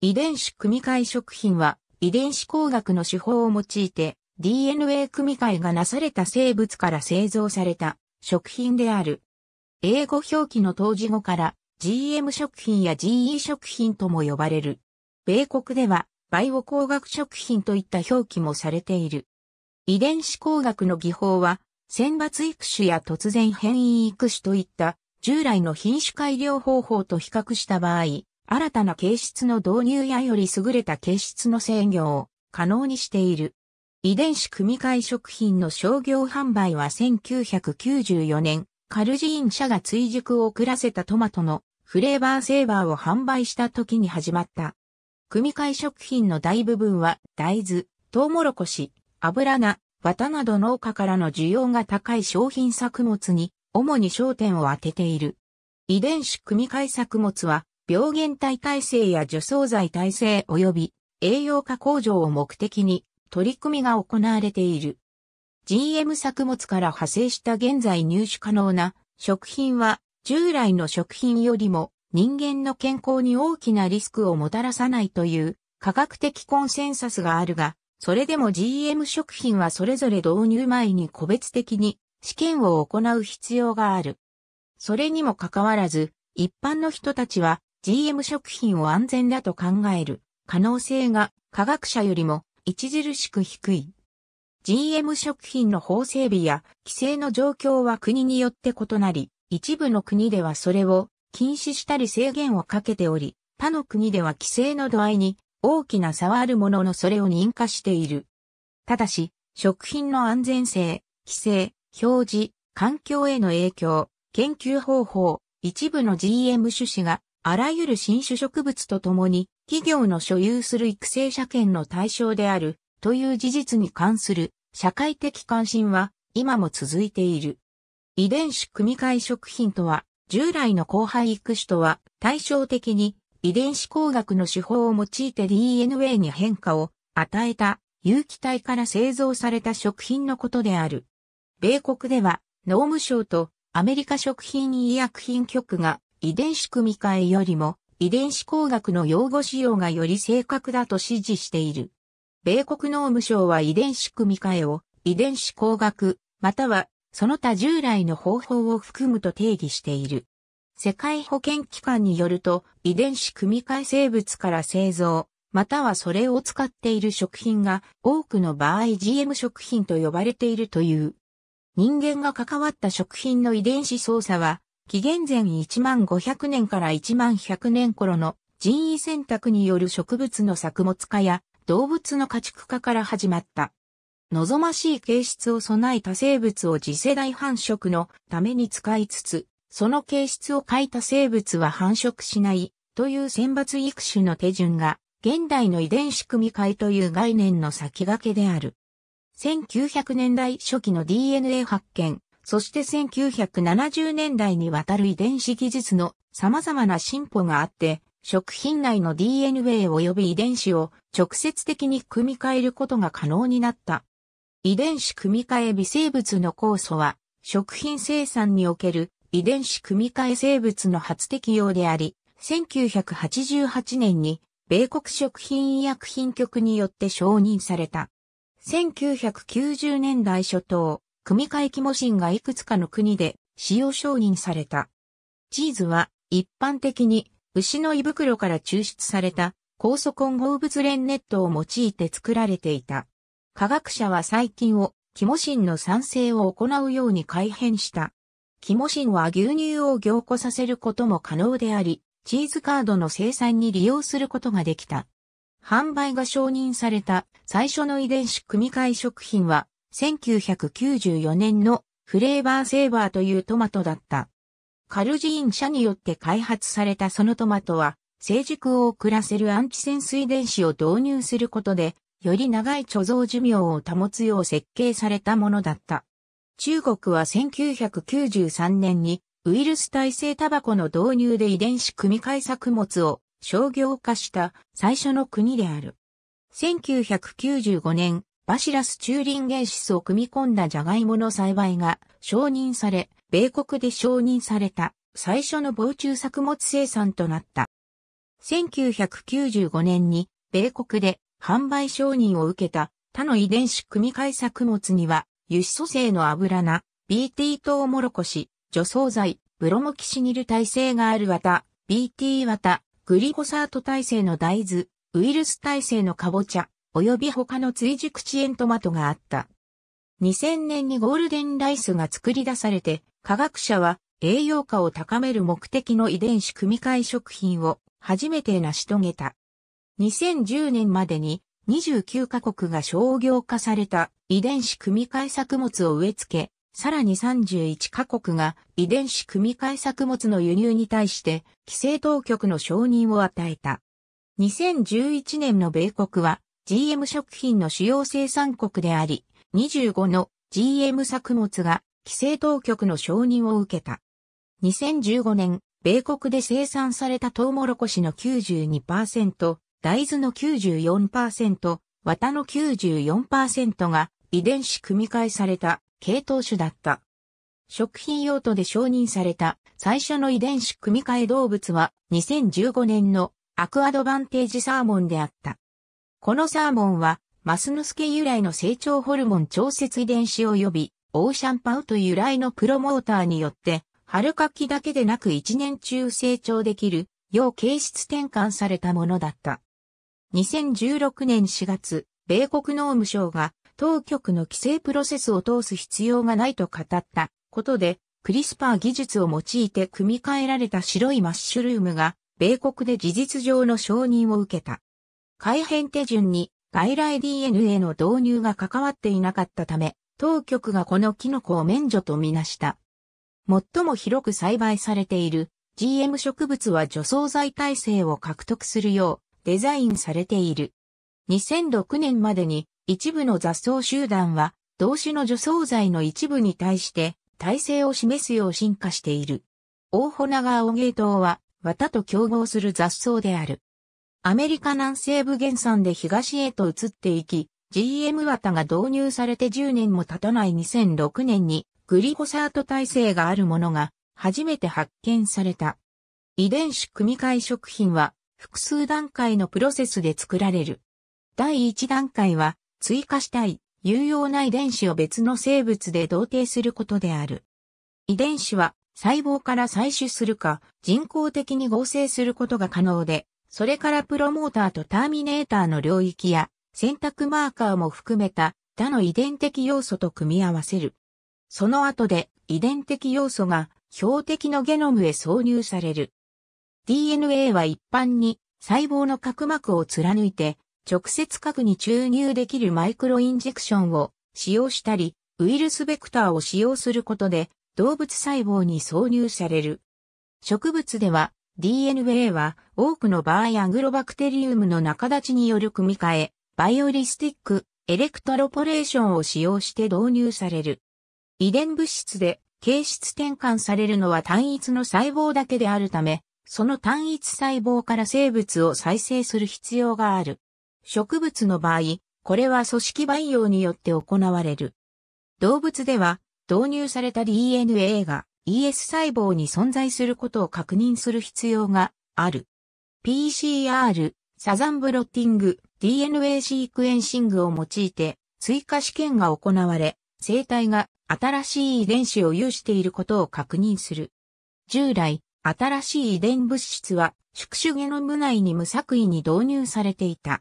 遺伝子組み換え食品は、遺伝子工学の手法を用いて、DNA 組み換えがなされた生物から製造された食品である。英語表記の当時語から GM 食品や GE 食品とも呼ばれる。米国ではバイオ工学食品といった表記もされている。遺伝子工学の技法は、選抜育種や突然変異育種といった従来の品種改良方法と比較した場合、新たな形質の導入やより優れた形質の制御を可能にしている。遺伝子組み換え食品の商業販売は1994年、カルジーン社が追熟を遅らせたトマトのフレーバーセーバーを販売した時に始まった。組み換え食品の大部分は大豆、トウモロコシ、油菜、綿など農家からの需要が高い商品作物に主に焦点を当てている。遺伝子組み換え作物は病原体耐性や除草剤耐性及び栄養化向上を目的に取り組みが行われている。GM 作物から派生した現在入手可能な食品は従来の食品よりも人間の健康に大きなリスクをもたらさないという科学的コンセンサスがあるが、それでも GM 食品はそれぞれ導入前に個別的に試験を行う必要がある。それにもかかわらず、一般の人たちは GM 食品を安全だと考える可能性が科学者よりも著しく低い。GM 食品の法整備や規制の状況は国によって異なり、一部の国ではそれを禁止したり制限をかけており、他の国では規制の度合いに大きな差はあるもののそれを認可している。ただし、食品の安全性、規制、表示、環境への影響、研究方法、一部の GM 種子があらゆる新種植物とともに、企業の所有する育成者権の対象である、という事実に関する社会的関心は、今も続いている。遺伝子組み換え食品とは、従来の後輩育種とは、対照的に、遺伝子工学の手法を用いて DNA に変化を与えた有機体から製造された食品のことである。米国では農務省とアメリカ食品医薬品局が遺伝子組み換えよりも遺伝子工学の用語使用がより正確だと指示している。米国農務省は遺伝子組み換えを遺伝子工学、またはその他従来の方法を含むと定義している。世界保健機関によると遺伝子組み換え生物から製造、またはそれを使っている食品が多くの場合 GM 食品と呼ばれているという。人間が関わった食品の遺伝子操作は紀元前1500年から1100年頃の人為選択による植物の作物化や動物の家畜化から始まった。望ましい形質を備えた生物を次世代繁殖のために使いつつ、その形質を変えた生物は繁殖しないという選抜育種の手順が現代の遺伝子組み換えという概念の先駆けである。1900年代初期の DNA 発見、そして1970年代にわたる遺伝子技術の様々な進歩があって、食品内の DNA 及び遺伝子を直接的に組み替えることが可能になった。遺伝子組み換え微生物の酵素は、食品生産における遺伝子組み換え生物の初適用であり、1988年に米国食品医薬品局によって承認された。1990年代初頭、組み換え肝心がいくつかの国で使用承認された。チーズは一般的に牛の胃袋から抽出された酵素混合物連ネットを用いて作られていた。科学者は細菌を肝心の酸性を行うように改変した。肝心は牛乳を凝固させることも可能であり、チーズカードの生産に利用することができた。販売が承認された最初の遺伝子組み換え食品は1994年のフレーバーセーバーというトマトだった。カルジーン社によって開発されたそのトマトは、成熟を遅らせるアンチ潜水電子を導入することで、より長い貯蔵寿命を保つよう設計されたものだった。中国は1993年にウイルス耐性タバコの導入で遺伝子組み換え作物を商業化した最初の国である。1995年、バシラスチューリン原子を組み込んだジャガイモの栽培が承認され、米国で承認された最初の防虫作物生産となった。1995年に米国で販売承認を受けた他の遺伝子組み換え作物には、油脂素性の油菜、BT トウモロコシ、除草剤、ブロモキシニル耐性がある綿、BT 綿、グリホサート耐性の大豆、ウイルス耐性のカボチャ、及び他の追熟遅延トマトがあった。2000年にゴールデンライスが作り出されて、科学者は栄養価を高める目的の遺伝子組み換え食品を初めて成し遂げた。2010年までに29カ国が商業化された遺伝子組み換え作物を植え付け、さらに31カ国が遺伝子組み換え作物の輸入に対して規制当局の承認を与えた。2011年の米国は GM 食品の主要生産国であり、25の GM 作物が規制当局の承認を受けた。2015年、米国で生産されたトウモロコシの92%、大豆の94%、綿の94%が遺伝子組み換えされた系統種だった。食品用途で承認された最初の遺伝子組み換え動物は2015年のアクアドバンテージサーモンであった。このサーモンは、マスノスケ由来の成長ホルモン調節遺伝子及び、オーシャンパウト由来のプロモーターによって、春かきだけでなく一年中成長できる、要形質転換されたものだった。2016年4月、米国農務省が当局の規制プロセスを通す必要がないと語ったことで、クリスパー技術を用いて組み替えられた白いマッシュルームが、米国で事実上の承認を受けた。改変手順に外来 DNA の導入が関わっていなかったため、当局がこのキノコを免除とみなした。最も広く栽培されている GM 植物は除草剤耐性を獲得するようデザインされている。2006年までに一部の雑草集団は動詞の除草剤の一部に対して耐性を示すよう進化している。大穂長青芸島は綿と競合する雑草である。アメリカ南西部原産で東へと移っていき、GM 型が導入されて10年も経たない2006年にグリホサート体制があるものが初めて発見された。遺伝子組み換え食品は複数段階のプロセスで作られる。第1段階は追加したい有用な遺伝子を別の生物で同定することである。遺伝子は細胞から採取するか人工的に合成することが可能でそれからプロモーターとターミネーターの領域や選択マーカーも含めた他の遺伝的要素と組み合わせる。その後で遺伝的要素が標的のゲノムへ挿入される。DNA は一般に細胞の角膜を貫いて直接核に注入できるマイクロインジェクションを使用したり、ウイルスベクターを使用することで動物細胞に挿入される。植物では DNA は多くの場合アングロバクテリウムの中立ちによる組み換え、バイオリスティック、エレクトロポレーションを使用して導入される。遺伝物質で形質転換されるのは単一の細胞だけであるため、その単一細胞から生物を再生する必要がある。植物の場合、これは組織培養によって行われる。動物では導入された DNA が ES 細胞に存在することを確認する必要がある。PCR、サザンブロッティング、DNA シークエンシングを用いて追加試験が行われ、生体が新しい遺伝子を有していることを確認する。従来、新しい遺伝物質は宿主ゲノム内に無作為に導入されていた。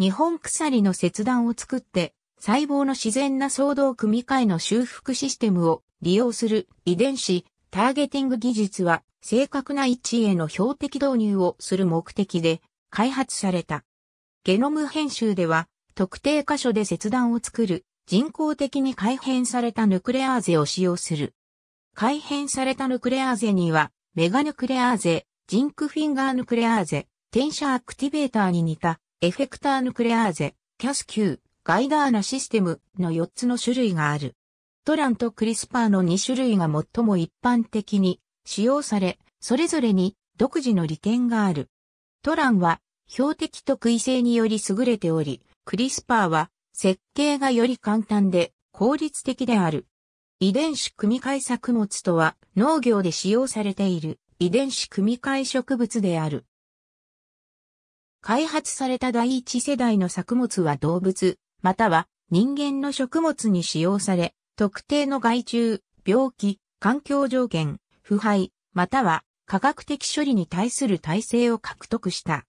日本鎖の切断を作って細胞の自然な相動組み換えの修復システムを利用する遺伝子、ターゲティング技術は正確な位置への標的導入をする目的で開発された。ゲノム編集では特定箇所で切断を作る人工的に改変されたヌクレアーゼを使用する。改変されたヌクレアーゼにはメガヌクレアーゼ、ジンクフィンガーヌクレアーゼ、転写アクティベーターに似たエフェクターヌクレアーゼ、キャスキュー、ガイダーナシステムの4つの種類がある。トランとクリスパーの2種類が最も一般的に使用され、それぞれに独自の利点がある。トランは標的と食い性により優れており、クリスパーは設計がより簡単で効率的である。遺伝子組み換え作物とは農業で使用されている遺伝子組み換え植物である。開発された第一世代の作物は動物、または人間の食物に使用され、特定の害虫、病気、環境条件、腐敗、または科学的処理に対する体制を獲得した。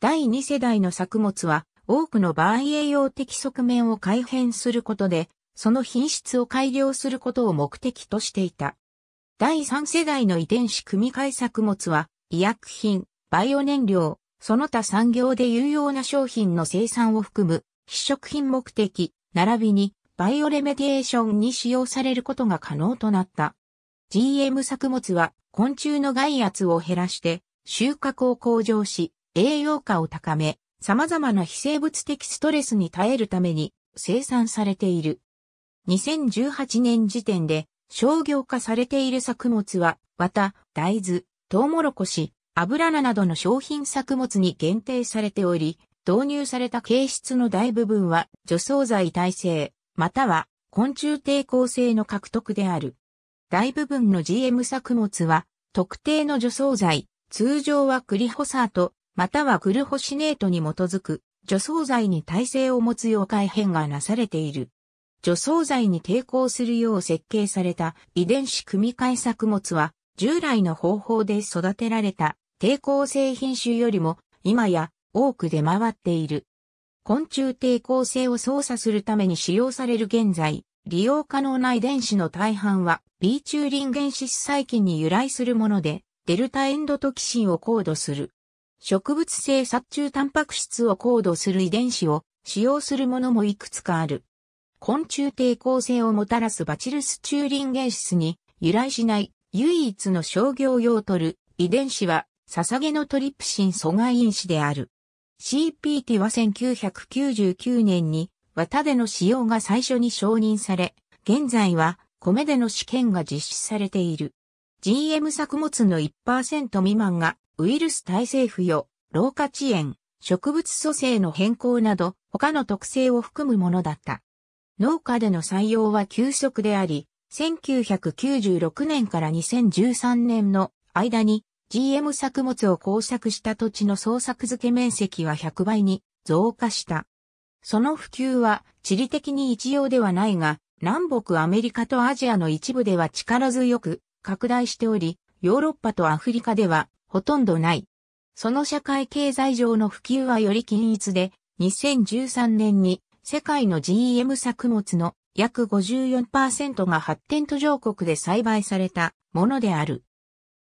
第2世代の作物は多くの場合栄養的側面を改変することで、その品質を改良することを目的としていた。第3世代の遺伝子組み換え作物は、医薬品、バイオ燃料、その他産業で有用な商品の生産を含む、非食品目的、並びにバイオレメディエーションに使用されることが可能となった。GM 作物は昆虫の害圧を減らして収穫を向上し栄養価を高め様々な非生物的ストレスに耐えるために生産されている。2018年時点で商業化されている作物は綿、大豆、トウモロコシ、油菜などの商品作物に限定されており、導入された形質の大部分は除草剤耐性、または昆虫抵抗性の獲得である。大部分の GM 作物は特定の除草剤、通常はクリホサート、またはグルホシネートに基づく除草剤に耐性を持つよう改変がなされている。除草剤に抵抗するよう設計された遺伝子組み換え作物は従来の方法で育てられた抵抗性品種よりも今や多く出回っている。昆虫抵抗性を操作するために使用される現在、利用可能な遺伝子の大半は B チューリン原子細菌に由来するもので、デルタエンドトキシンを高度する。植物性殺虫タンパク質を高度する遺伝子を使用するものもいくつかある。昆虫抵抗性をもたらすバチルスチューリン原スに由来しない唯一の商業用取る遺伝子は捧げのトリプシン阻害因子である。CPT は1999年に綿での使用が最初に承認され、現在は米での試験が実施されている。GM 作物の1%未満がウイルス耐性不要、老化遅延、植物組成の変更など他の特性を含むものだった。農家での採用は急速であり、1996年から2013年の間に GM 作物を耕作した土地の創作付け面積は100倍に増加した。その普及は地理的に一様ではないが、南北アメリカとアジアの一部では力強く拡大しており、ヨーロッパとアフリカではほとんどない。その社会経済上の普及はより均一で、2013年に世界の GM 作物の約54%が発展途上国で栽培されたものである。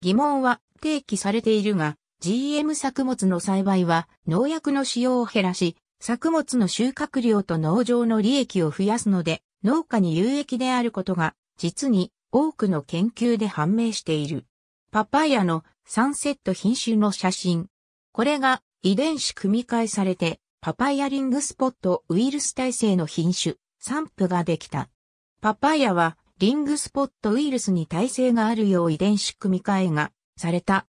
疑問は提起されているが、GM 作物の栽培は農薬の使用を減らし、作物の収穫量と農場の利益を増やすので、農家に有益であることが、実に多くの研究で判明している。パパイヤのサンセット品種の写真。これが遺伝子組み換えされて、パパイヤリングスポットウイルス耐性の品種、散布ができた。パパイヤはリングスポットウイルスに耐性があるよう遺伝子組み換えがされた。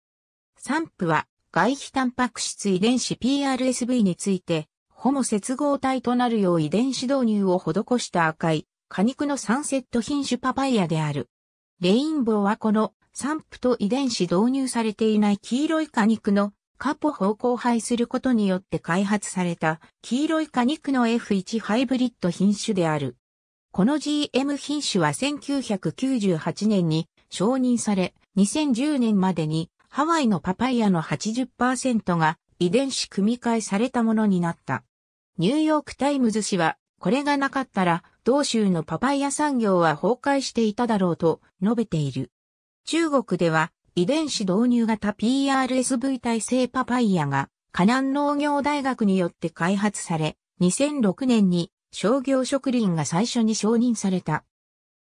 散布は外皮タンパク質遺伝子 PRSV について、ホモ接合体となるよう遺伝子導入を施した赤い果肉のサンセット品種パパイヤである。レインボーはこの散布と遺伝子導入されていない黄色い果肉のカポ方向配することによって開発された黄色い果肉の F1 ハイブリッド品種である。この GM 品種は1998年に承認され、2010年までにハワイのパパイヤの80%が遺伝子組み換えされたものになった。ニューヨークタイムズ氏は、これがなかったら、同州のパパイヤ産業は崩壊していただろうと述べている。中国では、遺伝子導入型 PRSV 体制パパイヤが、河南農業大学によって開発され、2006年に商業植林が最初に承認された。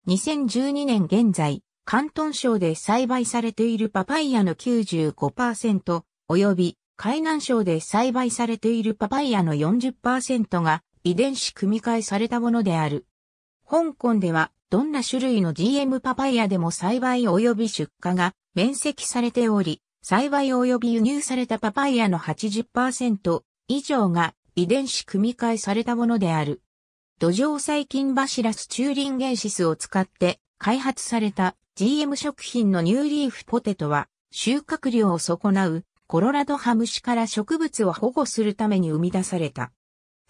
2012年現在、関東省で栽培されているパパイヤの95%、及び海南省で栽培されているパパイヤの40%が遺伝子組み換えされたものである。香港ではどんな種類の GM パパイヤでも栽培及び出荷が面積されており、栽培及び輸入されたパパイヤの80%以上が遺伝子組み換えされたものである。土壌細菌バシラスチューリンゲンシスを使って開発された GM 食品のニューリーフポテトは収穫量を損なうコロラドハムシから植物を保護するために生み出された。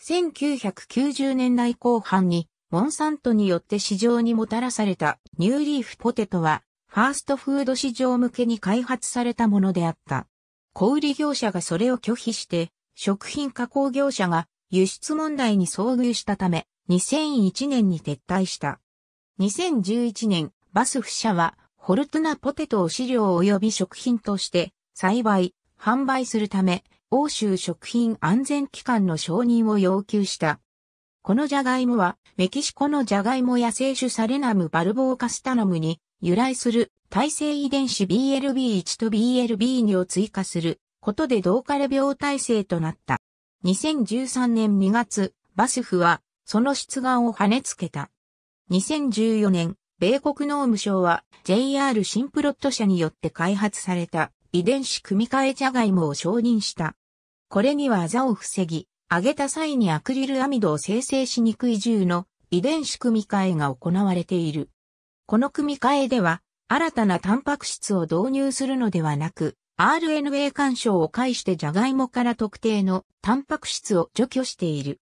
1990年代後半にモンサントによって市場にもたらされたニューリーフポテトはファーストフード市場向けに開発されたものであった。小売業者がそれを拒否して食品加工業者が輸出問題に遭遇したため2001年に撤退した。2011年バスフ社は、ホルトナポテトを飼料及び食品として、栽培、販売するため、欧州食品安全機関の承認を要求した。このジャガイモは、メキシコのジャガイモや生種サレナムバルボーカスタノムに由来する耐性遺伝子 BLB1 と BLB2 を追加することで同カレ病耐性となった。2013年2月、バスフはその出願を跳ねつけた。2014年、米国農務省は JR 新プロット社によって開発された遺伝子組み換えジャガイモを承認した。これにはあざを防ぎ、揚げた際にアクリルアミドを生成しにくい銃の遺伝子組み換えが行われている。この組み換えでは、新たなタンパク質を導入するのではなく、RNA 干渉を介してジャガイモから特定のタンパク質を除去している。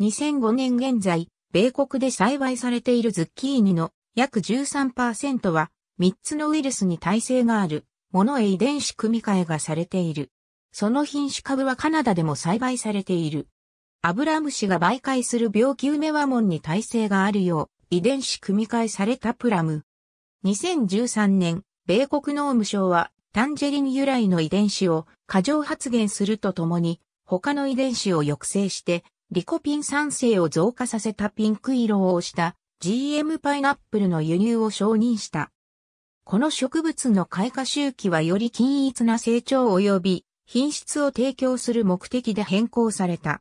2005年現在、米国で栽培されているズッキーニの約13%は3つのウイルスに耐性があるものへ遺伝子組み換えがされている。その品種株はカナダでも栽培されている。アブラムシが媒介する病気ウメワモンに耐性があるよう遺伝子組み換えされたプラム。2013年、米国農務省はタンジェリン由来の遺伝子を過剰発現するとともに他の遺伝子を抑制してリコピン酸性を増加させたピンク色をした GM パイナップルの輸入を承認した。この植物の開花周期はより均一な成長及び品質を提供する目的で変更された。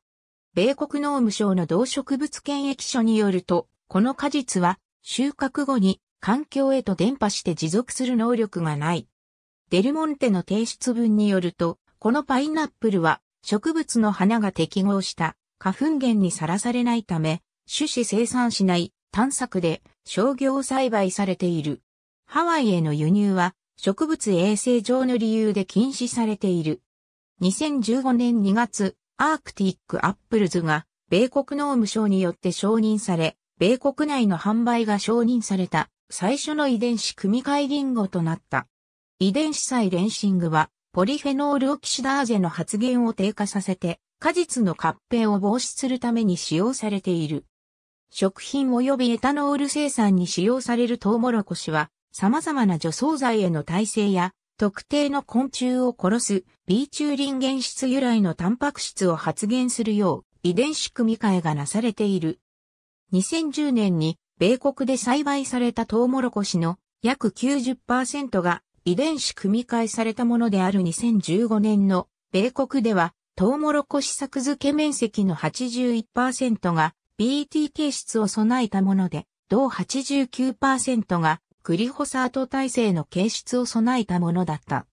米国農務省の動植物検疫所によると、この果実は収穫後に環境へと伝播して持続する能力がない。デルモンテの提出文によると、このパイナップルは植物の花が適合した花粉源にさらされないため、種子生産しない探索で商業栽培されている。ハワイへの輸入は植物衛生上の理由で禁止されている。2015年2月、アークティックアップルズが米国農務省によって承認され、米国内の販売が承認された最初の遺伝子組み換えリンゴとなった。遺伝子サイレンシングはポリフェノールオキシダーゼの発現を低下させて果実の合併を防止するために使用されている。食品及びエタノール生産に使用されるトウモロコシは、様々な除草剤への耐性や、特定の昆虫を殺す B 中林原質由来のタンパク質を発現するよう遺伝子組み換えがなされている。2010年に米国で栽培されたトウモロコシの約90%が遺伝子組み換えされたものである2015年の米国ではトウモロコシ作付け面積の81%が BT 形質を備えたもので、同89%がクリホサート体制の形質を備えたものだった。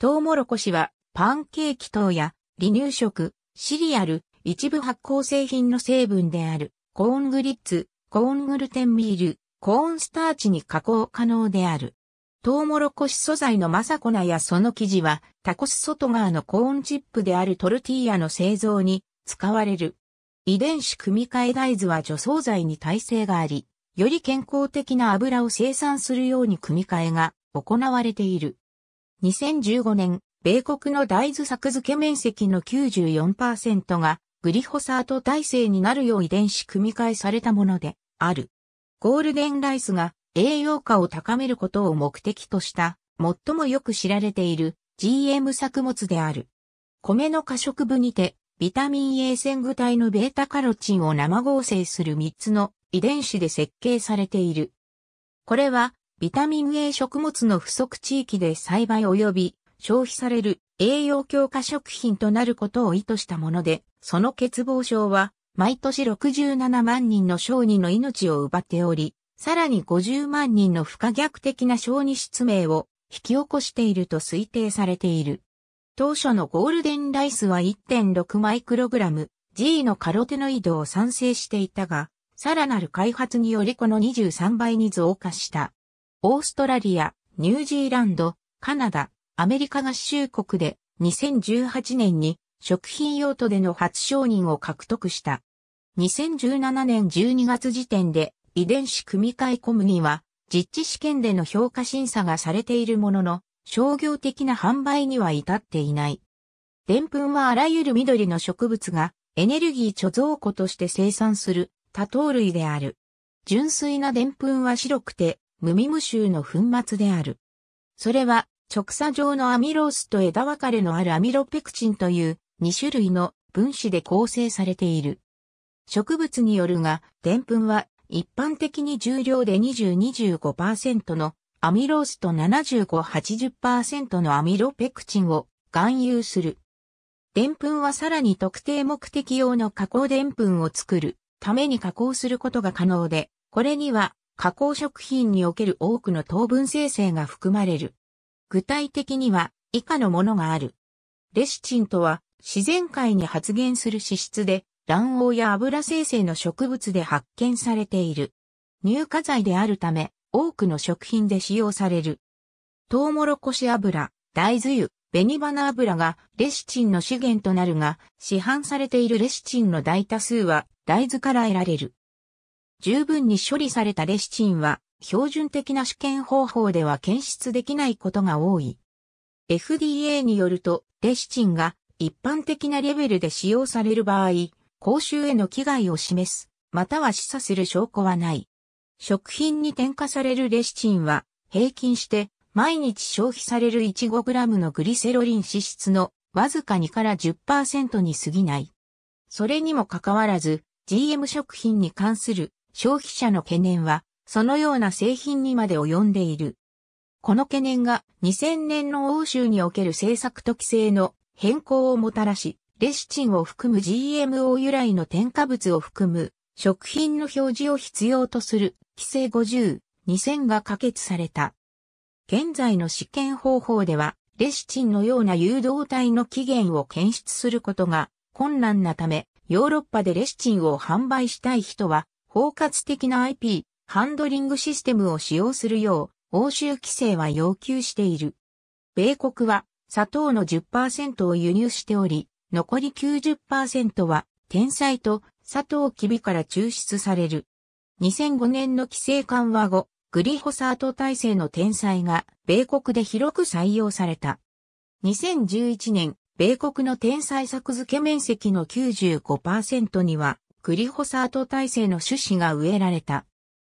トウモロコシはパンケーキ等や離乳食、シリアル、一部発酵製品の成分であるコーングリッツ、コーングルテンミール、コーンスターチに加工可能である。トウモロコシ素材のマサコナやその生地はタコス外側のコーンチップであるトルティーヤの製造に使われる。遺伝子組み換え大豆は除草剤に耐性があり、より健康的な油を生産するように組み換えが行われている。2015年、米国の大豆作付け面積の94%がグリホサート耐性になるよう遺伝子組み換えされたものである。ゴールデンライスが栄養価を高めることを目的とした最もよく知られている GM 作物である。米の過食部にてビタミン A 線具体のベータカロチンを生合成する3つの遺伝子で設計されている。これは、ビタミン A 食物の不足地域で栽培及び消費される栄養強化食品となることを意図したもので、その欠乏症は、毎年67万人の小児の命を奪っており、さらに50万人の不可逆的な小児失明を引き起こしていると推定されている。当初のゴールデンライスは1.6マイクログラム G のカロテノイドを産生していたが、さらなる開発によりこの23倍に増加した。オーストラリア、ニュージーランド、カナダ、アメリカ合衆国で2018年に食品用途での初承認を獲得した。2017年12月時点で遺伝子組み換えコムには実地試験での評価審査がされているものの商業的な販売には至っていない。プンはあらゆる緑の植物がエネルギー貯蔵庫として生産する多糖類である。純粋なぷんは白くて無味無臭の粉末である。それは直鎖状のアミロースと枝分かれのあるアミロペクチンという2種類の分子で構成されている。植物によるが、プンは一般的に重量で20-25%のアミロースと75-80%のアミロペクチンを含有する。デンプンはさらに特定目的用の加工デンプンを作るために加工することが可能で、これには加工食品における多くの糖分生成が含まれる。具体的には以下のものがある。レシチンとは自然界に発現する脂質で卵黄や油生成の植物で発見されている。乳化剤であるため、多くの食品で使用される。トウモロコシ油、大豆油、紅花油がレシチンの資源となるが、市販されているレシチンの大多数は大豆から得られる。十分に処理されたレシチンは、標準的な試験方法では検出できないことが多い。FDA によると、レシチンが一般的なレベルで使用される場合、公衆への危害を示す、または示唆する証拠はない。食品に添加されるレシチンは、平均して毎日消費される 15g のグリセロリン脂質のわずか2から10%に過ぎない。それにもかかわらず、GM 食品に関する消費者の懸念は、そのような製品にまで及んでいる。この懸念が2000年の欧州における政策と規制の変更をもたらし、レシチンを含む GMO 由来の添加物を含む食品の表示を必要とする規制50、2000が可決された。現在の試験方法では、レシチンのような誘導体の起源を検出することが困難なため、ヨーロッパでレシチンを販売したい人は、包括的な IP、ハンドリングシステムを使用するよう、欧州規制は要求している。米国は、砂糖の10%を輸入しており、残り90%は、天才と佐藤きびから抽出される。2005年の規制緩和後、グリホサート体制の天才が米国で広く採用された。2011年、米国の天才作付け面積の95%には、グリホサート体制の種子が植えられた。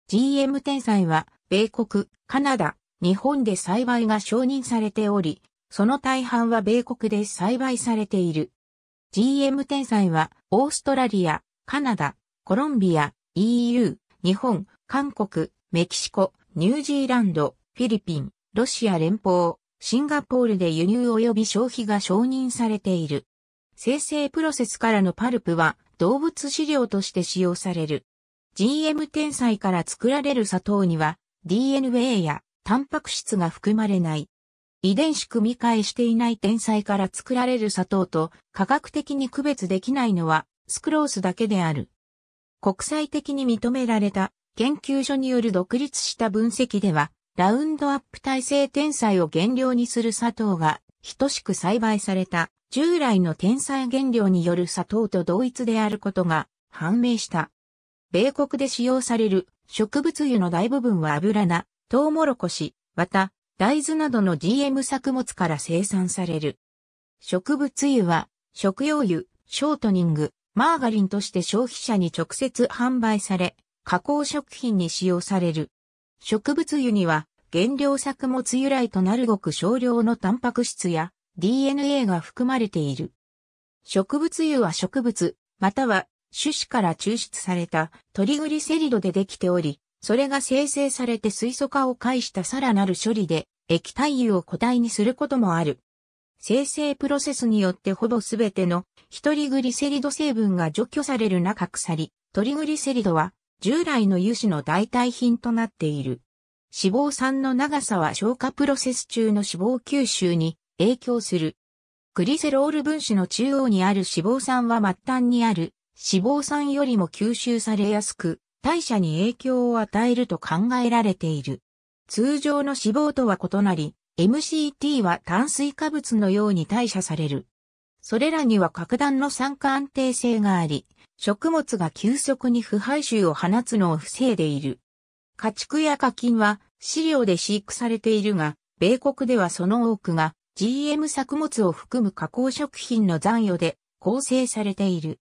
GM 天才は、米国、カナダ、日本で栽培が承認されており、その大半は米国で栽培されている。GM 天才は、オーストラリア、カナダ、コロンビア、EU、日本、韓国、メキシコ、ニュージーランド、フィリピン、ロシア連邦、シンガポールで輸入及び消費が承認されている。生成プロセスからのパルプは動物飼料として使用される。GM 天才から作られる砂糖には DNA やタンパク質が含まれない。遺伝子組み換えしていない天才から作られる砂糖と科学的に区別できないのはスクロースだけである。国際的に認められた研究所による独立した分析では、ラウンドアップ耐性天才を原料にする砂糖が等しく栽培された従来の天才原料による砂糖と同一であることが判明した。米国で使用される植物油の大部分は油菜、トウモロコシ、また大豆などの GM 作物から生産される。植物油は食用油、ショートニング、マーガリンとして消費者に直接販売され、加工食品に使用される。植物油には原料作物由来となるごく少量のタンパク質や DNA が含まれている。植物油は植物、または種子から抽出されたトリグリセリドでできており、それが生成されて水素化を介したさらなる処理で液体油を固体にすることもある。生成プロセスによってほぼすべての一人グリセリド成分が除去される中鎖、トリグリセリドは従来の油脂の代替品となっている。脂肪酸の長さは消化プロセス中の脂肪吸収に影響する。グリセロール分子の中央にある脂肪酸は末端にある脂肪酸よりも吸収されやすく、代謝に影響を与えると考えられている。通常の脂肪とは異なり、MCT は炭水化物のように代謝される。それらには格段の酸化安定性があり、食物が急速に腐敗臭を放つのを防いでいる。家畜や課金は飼料で飼育されているが、米国ではその多くが GM 作物を含む加工食品の残余で構成されている。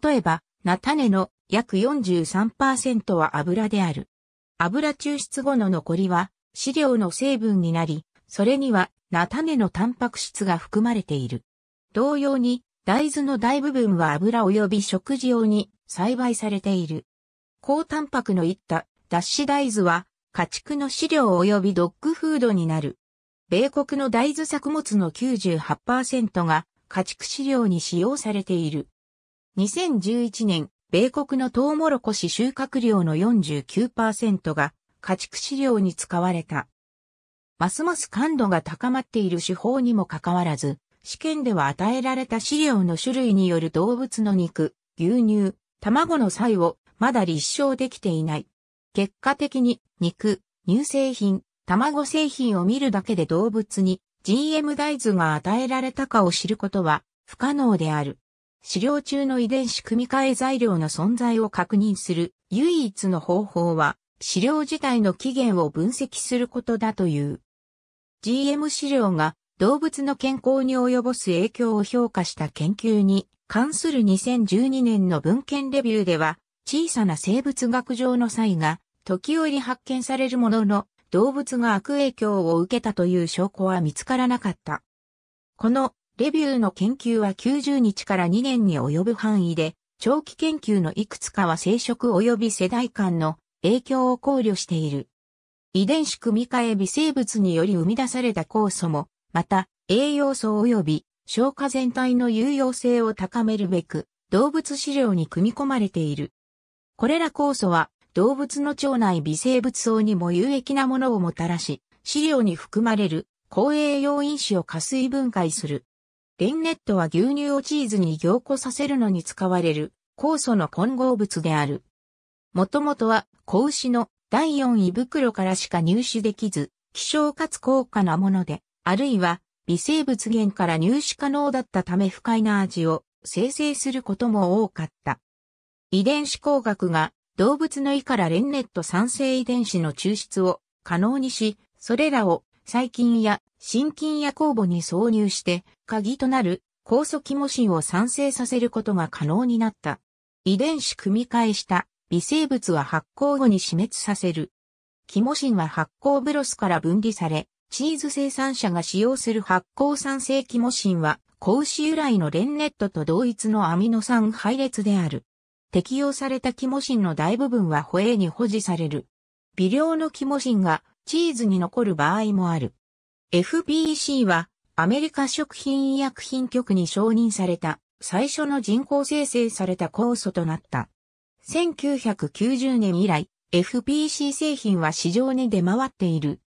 例えば、菜種の約43%は油である。油抽出後の残りは飼料の成分になり、それには、菜種のタンパク質が含まれている。同様に、大豆の大部分は油及び食事用に栽培されている。高タンパクのいった脱脂大豆は、家畜の飼料及びドッグフードになる。米国の大豆作物の98%が家畜飼料に使用されている。2011年、米国のトウモロコシ収穫量の49%が家畜飼料に使われた。ますます感度が高まっている手法にもかかわらず、試験では与えられた資料の種類による動物の肉、牛乳、卵の際をまだ立証できていない。結果的に肉、乳製品、卵製品を見るだけで動物に GM 大豆が与えられたかを知ることは不可能である。飼料中の遺伝子組み換え材料の存在を確認する唯一の方法は飼料自体の起源を分析することだという。GM 飼料が動物の健康に及ぼす影響を評価した研究に関する2012年の文献レビューでは、小さな生物学上の差異が時折発見されるものの、動物が悪影響を受けたという証拠は見つからなかった。このレビューの研究は90日から2年に及ぶ範囲で、長期研究のいくつかは生殖及び世代間の影響を考慮している。遺伝子組み換え微生物により生み出された酵素も、また、栄養素及び消化全体の有用性を高めるべく、動物飼料に組み込まれている。これら酵素は、動物の腸内微生物層にも有益なものをもたらし、飼料に含まれる高栄養因子を加水分解する。レンネットは牛乳をチーズに凝固させるのに使われる酵素の混合物である。もともとは子牛の第4胃袋からしか入手できず、希少かつ高価なもので、あるいは微生物源から入手可能だったため不快な味を生成することも多かった。遺伝子工学が動物の胃からレンネット酸性遺伝子の抽出を可能にし、それらを細菌や心菌や酵母に挿入して、鍵となる酵素キモシンを酸性させることが可能になった。遺伝子組み換えした微生物は発酵後に死滅させる。キモシンは発酵ブロスから分離され、チーズ生産者が使用する発酵酸性キモシンは、子牛由来のレンネットと同一のアミノ酸配列である。適用されたキモシンの大部分はホエイに保持される。微量のキモシンがチーズに残る場合もある。FBC はアメリカ食品医薬品局に承認された最初の人工生成された酵素となった。1990年以来、FPC 製品は市場に出回っている。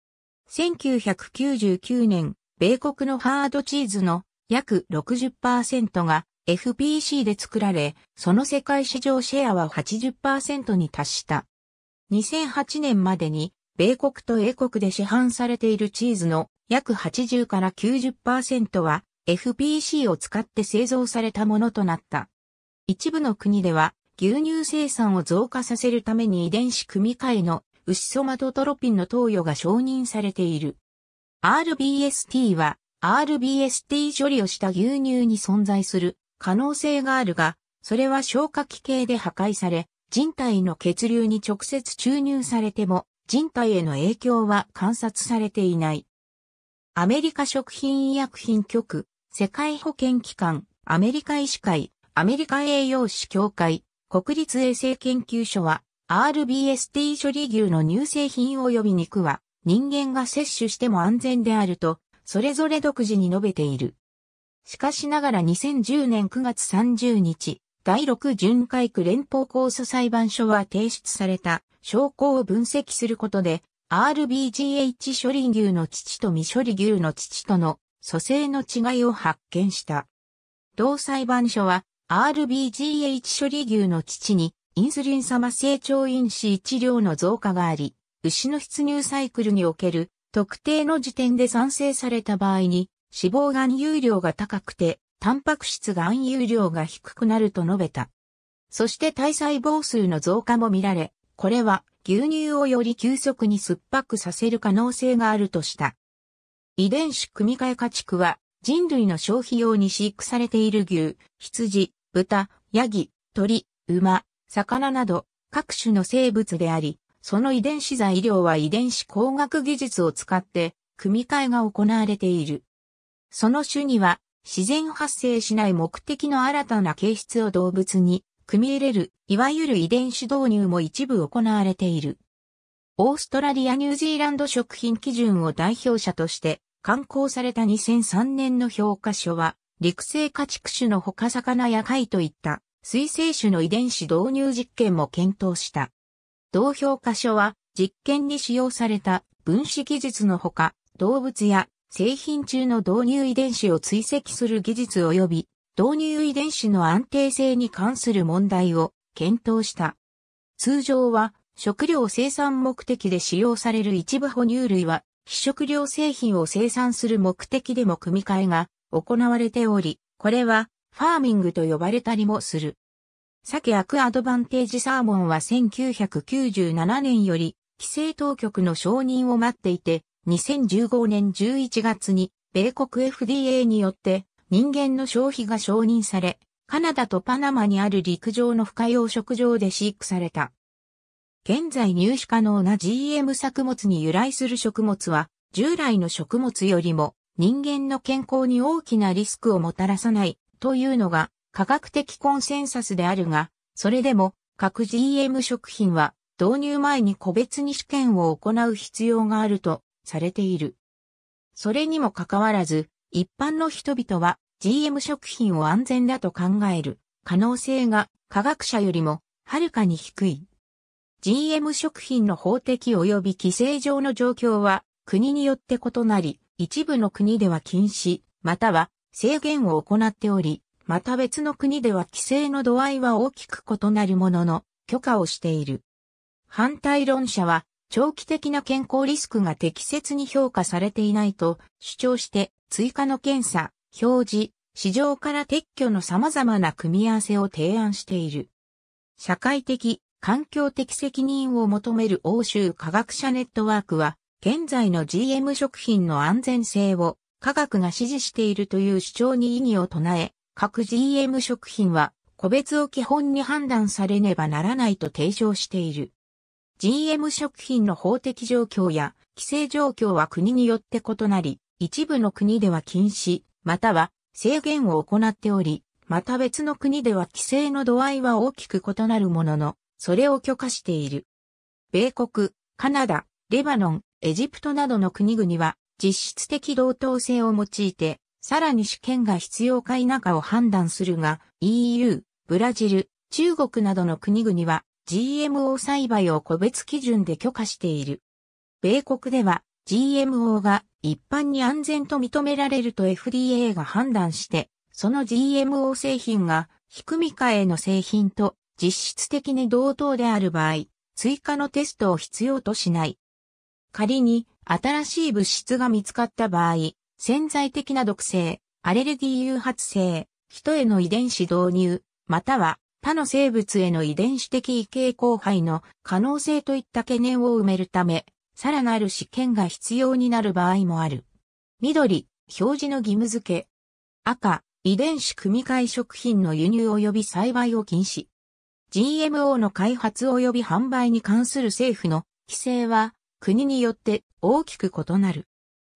1999年、米国のハードチーズの約60%が FPC で作られ、その世界市場シェアは80%に達した。2008年までに、米国と英国で市販されているチーズの約80から90%は FPC を使って製造されたものとなった。一部の国では牛乳生産を増加させるために遺伝子組み換えの牛ソマトトロピンの投与が承認されている。RBST は RBST 処理をした牛乳に存在する可能性があるが、それは消化器系で破壊され、人体の血流に直接注入されても、人体への影響は観察されていない。アメリカ食品医薬品局、世界保健機関、アメリカ医師会、アメリカ栄養士協会、国立衛生研究所は RBST 処理牛の乳製品及び肉は人間が摂取しても安全であると、それぞれ独自に述べている。しかしながら2010年9月30日、第6巡回区連邦控訴裁判所は提出された証拠を分析することで、RBGH 処理牛の父と未処理牛の父との蘇生の違いを発見した。同裁判所は RBGH 処理牛の乳にインスリン様成長因子1量の増加があり、牛の出乳サイクルにおける特定の時点で産生された場合に脂肪含有量が高くて、タンパク質含有量が低くなると述べた。そして体細胞数の増加も見られ、これは牛乳をより急速に酸っぱくさせる可能性があるとした。遺伝子組み換え家畜は人類の消費用に飼育されている牛、羊、豚、ヤギ、鳥、馬、魚など各種の生物であり、その遺伝子材料は遺伝子工学技術を使って組み換えが行われている。その種には自然発生しない目的の新たな形質を動物に組み入れる、いわゆる遺伝子導入も一部行われている。オーストラリア・ニュージーランド食品基準を代表者として刊行された2003年の評価書は、陸生家畜種の他魚や貝といった水生種の遺伝子導入実験も検討した。同評価書は実験に使用された分子技術のほか、動物や製品中の導入遺伝子を追跡する技術及び導入遺伝子の安定性に関する問題を検討した。通常は食料生産目的で使用される一部哺乳類は非食料製品を生産する目的でも組み換えが行われており、これはファーミングと呼ばれたりもする。鮭アクアドバンテージサーモンは1997年より規制当局の承認を待っていて、2015年11月に米国 FDA によって人間の消費が承認され、カナダとパナマにある陸上の不可養殖場で飼育された。現在入手可能な GM 作物に由来する食物は従来の食物よりも人間の健康に大きなリスクをもたらさないというのが科学的コンセンサスであるが、それでも各 GM 食品は導入前に個別に試験を行う必要があるとされている。それにもかかわらず、一般の人々は GM 食品を安全だと考える可能性が科学者よりもはるかに低い。GM 食品の法的及び規制上の状況は国によって異なり、一部の国では禁止、または制限を行っており、また別の国では規制の度合いは大きく異なるものの、許可をしている。反対論者は、長期的な健康リスクが適切に評価されていないと主張して、追加の検査、表示、市場から撤去の様々な組み合わせを提案している。社会的、環境的責任を求める欧州科学者ネットワークは、現在の GM 食品の安全性を科学が支持しているという主張に異議を唱え、各 GM 食品は個別を基本に判断されねばならないと提唱している。GM 食品の法的状況や規制状況は国によって異なり、一部の国では禁止、または制限を行っており、また別の国では規制の度合いは大きく異なるものの、それを許可している。米国、カナダ、レバノン、エジプトなどの国々は実質的同等性を用いて、さらに試験が必要か否かを判断するが、EU、ブラジル、中国などの国々は GMO 栽培を個別基準で許可している。米国では GMO が一般に安全と認められると FDA が判断して、その GMO 製品が低みかへの製品と実質的に同等である場合、追加のテストを必要としない。仮に新しい物質が見つかった場合、潜在的な毒性、アレルギー誘発性、人への遺伝子導入、または他の生物への遺伝子的異形交配の可能性といった懸念を埋めるため、さらなる試験が必要になる場合もある。緑、表示の義務付け。赤、遺伝子組み換え食品の輸入及び栽培を禁止。GMO の開発及び販売に関する政府の規制は国によって大きく異なる。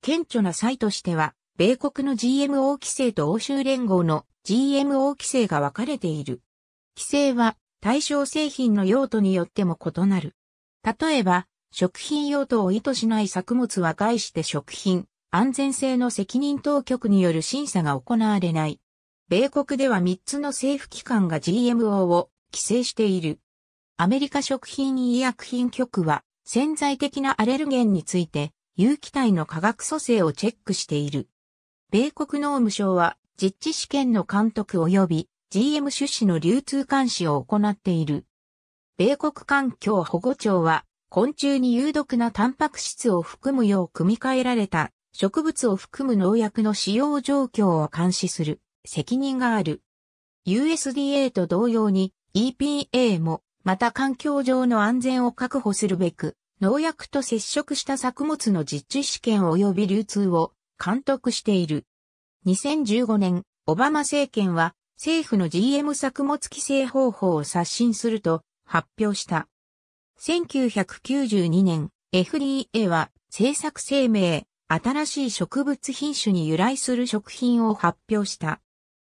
顕著な際としては、米国の GMO 規制と欧州連合の GMO 規制が分かれている。規制は対象製品の用途によっても異なる。例えば、食品用途を意図しない作物は概して食品、安全性の責任当局による審査が行われない。米国では3つの政府機関が GMO を規制している。アメリカ食品医薬品局は潜在的なアレルゲンについて、有機体の化学組成をチェックしている。米国農務省は、実地試験の監督及び GM 出資の流通監視を行っている。米国環境保護庁は、昆虫に有毒なタンパク質を含むよう組み替えられた植物を含む農薬の使用状況を監視する責任がある。USDA と同様に EPA もまた環境上の安全を確保するべく農薬と接触した作物の実地試験及び流通を監督している。2015年、オバマ政権は政府の GM 作物規制方法を刷新すると発表した。1992年、FDA は政策声明、新しい植物品種に由来する食品を発表した。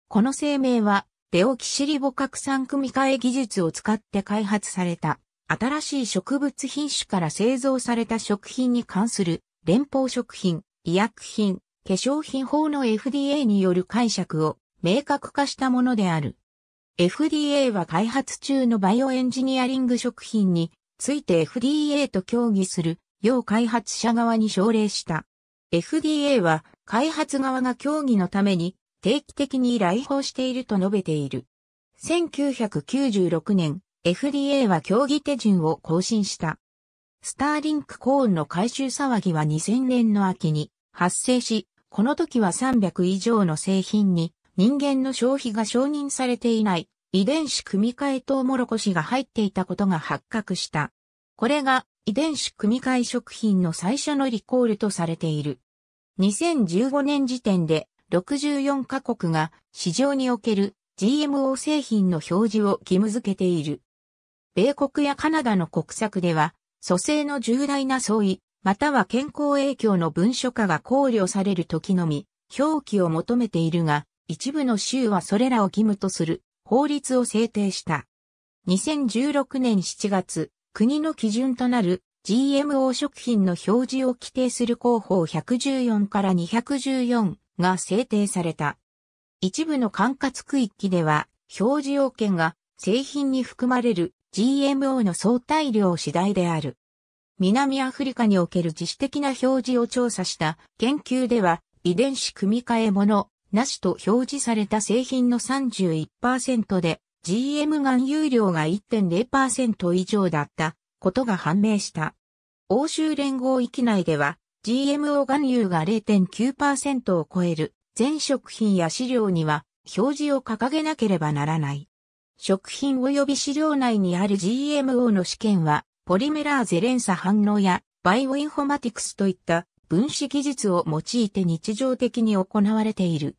この声明は、デオキシリボ核酸組み換え技術を使って開発された。新しい植物品種から製造された食品に関する連邦食品、医薬品、化粧品法の FDA による解釈を明確化したものである。FDA は開発中のバイオエンジニアリング食品について FDA と協議する要開発者側に奨励した。FDA は開発側が協議のために定期的に来訪していると述べている。1996年、FDA は協議手順を更新した。スターリンクコーンの回収騒ぎは2000年の秋に発生し、この時は300以上の製品に人間の消費が承認されていない遺伝子組み換えトウモロコシが入っていたことが発覚した。これが遺伝子組み換え食品の最初のリコールとされている。2015年時点で64カ国が市場における GMO 製品の表示を義務付けている。米国やカナダの国策では、蘇生の重大な相違、または健康影響の文書化が考慮される時のみ、表記を求めているが、一部の州はそれらを義務とする法律を制定した。2016年7月、国の基準となる GMO 食品の表示を規定する広報114から214が制定された。一部の管轄区域では、表示要件が製品に含まれる GMO の相対量次第である。南アフリカにおける自主的な表示を調査した研究では、遺伝子組み換えものなしと表示された製品の31%で、GM 含有量が1.0%以上だったことが判明した。欧州連合域内では、GMO 含有が0.9%を超える全食品や飼料には表示を掲げなければならない。食品及び飼料内にある GMO の試験は、ポリメラーゼ連鎖反応やバイオインフォマティクスといった分子技術を用いて日常的に行われている。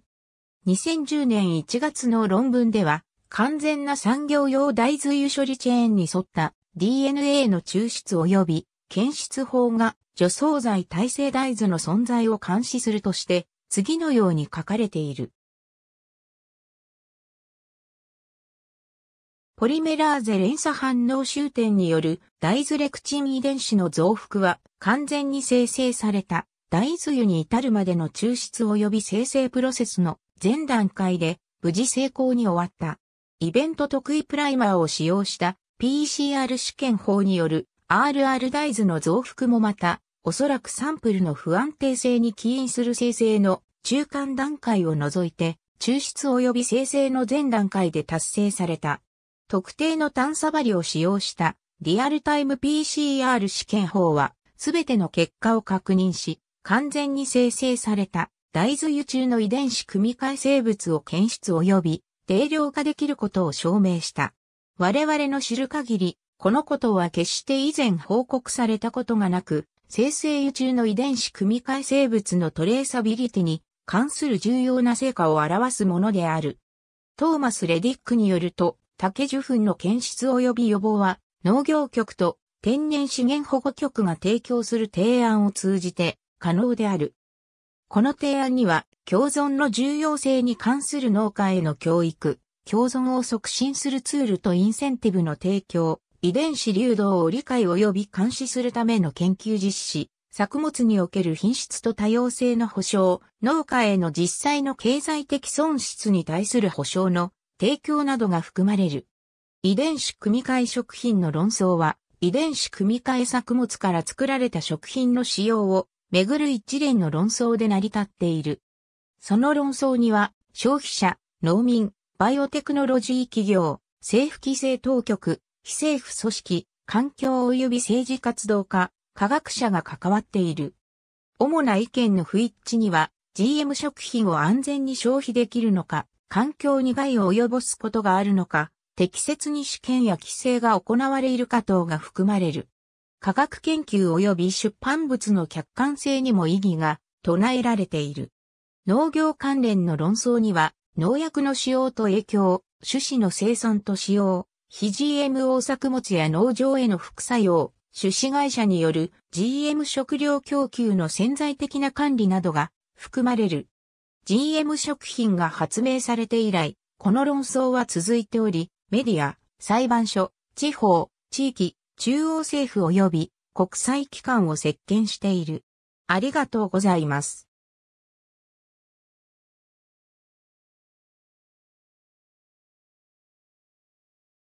2010年1月の論文では、完全な産業用大豆油処理チェーンに沿った DNA の抽出及び検出法が除草剤耐性大豆の存在を監視するとして、次のように書かれている。ポリメラーゼ連鎖反応終点による大豆レクチン遺伝子の増幅は完全に生成された大豆油に至るまでの抽出及び生成プロセスの前段階で無事成功に終わった。イベント得意プライマーを使用した PCR 試験法による RR 大豆の増幅もまたおそらくサンプルの不安定性に起因する生成の中間段階を除いて抽出及び生成の前段階で達成された。特定の探査針を使用したリアルタイム PCR 試験法は、すべての結果を確認し、完全に生成された大豆油中の遺伝子組み換え生物を検出及び定量化できることを証明した。我々の知る限り、このことは決して以前報告されたことがなく、生成油中の遺伝子組み換え生物のトレーサビリティに関する重要な成果を表すものである。トーマス・レディックによると、竹受粉の検出及び予防は、農業局と天然資源保護局が提供する提案を通じて可能である。この提案には、共存の重要性に関する農家への教育、共存を促進するツールとインセンティブの提供、遺伝子流動を理解及び監視するための研究実施、作物における品質と多様性の保障、農家への実際の経済的損失に対する保障の提供などが含まれる。遺伝子組み換え食品の論争は、遺伝子組み換え作物から作られた食品の使用をめぐる一連の論争で成り立っている。その論争には、消費者、農民、バイオテクノロジー企業、政府規制当局、非政府組織、環境及び政治活動家、科学者が関わっている。主な意見の不一致には、GM 食品を安全に消費できるのか、環境に害を及ぼすことがあるのか、適切に試験や規制が行われるか等が含まれる。科学研究及び出版物の客観性にも意義が唱えられている。農業関連の論争には、農薬の使用と影響、種子の生産と使用、非 GMO 作物や農場への副作用、種子会社による GM 食料供給の潜在的な管理などが含まれる。GM 食品が発明されて以来、この論争は続いており、メディア、裁判所、地方、地域、中央政府及び国際機関を席巻している。ありがとうございます。